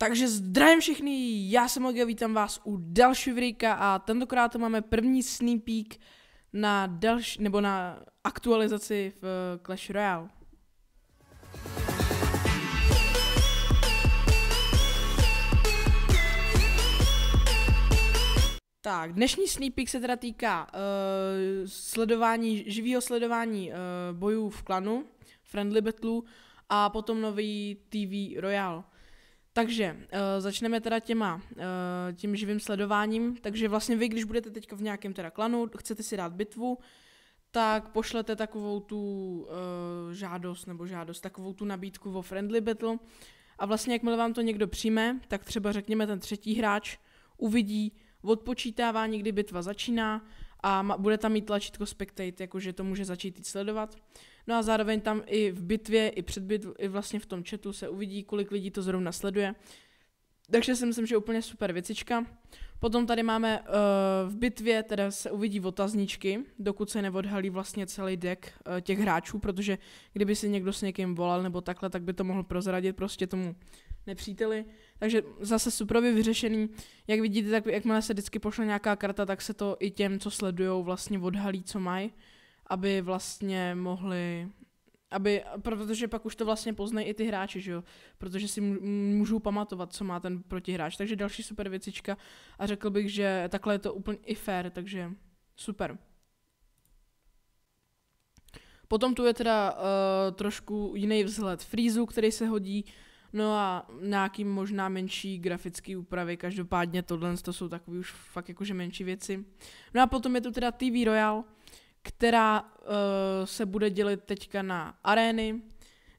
Takže zdravím všechny, já jsem Olga, vítám vás u dalšího videa a tentokrát to máme první sneak peek na další, nebo na aktualizaci v eh, Clash Royale. Tak, dnešní sneak peek se teda týká uh, sledování, živého sledování uh, bojů v klanu, friendly battle a potom nový TV Royale. Takže uh, začneme teda těma, uh, tím živým sledováním. Takže vlastně vy, když budete teďka v nějakém teda klanu, chcete si dát bitvu, tak pošlete takovou tu uh, žádost nebo žádost, takovou tu nabídku o friendly battle a vlastně jakmile vám to někdo přijme, tak třeba řekněme ten třetí hráč uvidí, odpočítávání, kdy bitva začíná a bude tam mít tlačítko Spectate, jakože to může začít jít sledovat. No a zároveň tam i v bitvě, i před bitvou, i vlastně v tom chatu se uvidí, kolik lidí to zrovna sleduje. Takže si myslím, že úplně super věcička. Potom tady máme uh, v bitvě, teda se uvidí otazničky, dokud se neodhalí vlastně celý deck uh, těch hráčů, protože kdyby si někdo s někým volal nebo takhle, tak by to mohl prozradit prostě tomu nepříteli. Takže zase suprově vyřešený. Jak vidíte, tak jakmile se vždycky pošle nějaká karta, tak se to i těm, co sledujou, vlastně odhalí, co mají, aby vlastně mohli aby, protože pak už to vlastně poznají i ty hráči, že jo? protože si můžou pamatovat, co má ten protihráč. Takže další super věcička a řekl bych, že takhle je to úplně i fair, takže super. Potom tu je teda uh, trošku jiný vzhled frízu, který se hodí No a nějaký možná menší grafické úpravy, každopádně tohle to jsou takové už fakt jakože menší věci. No a potom je tu teda TV Royal, která uh, se bude dělit teďka na arény,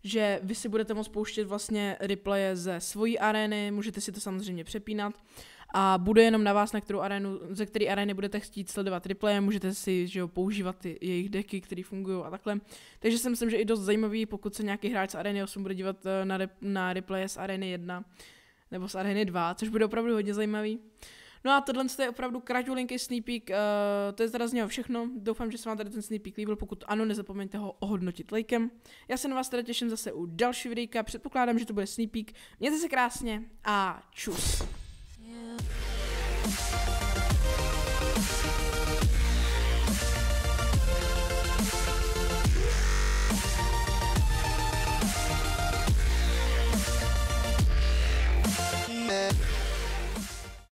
že vy si budete moct pouštět vlastně replaye ze svojí arény, můžete si to samozřejmě přepínat a bude jenom na vás, na kterou arénu, ze které arény budete chtít sledovat replaye, můžete si že jo, používat ty, jejich deky, které fungují a takhle. Takže si myslím, že i dost zajímavý, pokud se nějaký hráč z arény 8 bude dívat eh, na, na replaye z arény 1 nebo z arény 2, což bude opravdu hodně zajímavý. Uh, No a tohle je opravdu kraťulinky sneak peek, uh, to je teda z něho všechno. Doufám, že se vám tady ten sneak peek líbil, pokud ano, nezapomeňte ho ohodnotit lajkem. Já se na vás teda těším zase u další videjka, předpokládám, že to bude sneak peek. Mějte se krásně a čus.